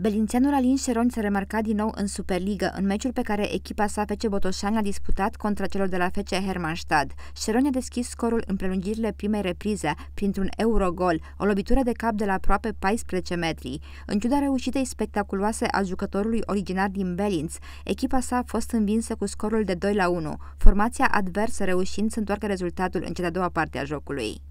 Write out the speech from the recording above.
Belințeanul Alin Șeron se remarca din nou în Superligă, în meciul pe care echipa sa FC Botoșani l-a disputat contra celor de la FC Hermannstad. Șeron a deschis scorul în prelungirile primei reprize printr-un eurogol, o lovitură de cap de la aproape 14 metri. În ciuda reușitei spectaculoase a jucătorului originar din Belinț, echipa sa a fost învinsă cu scorul de 2 la 1, formația adversă reușind să întoarcă rezultatul în cea de-a doua parte a jocului.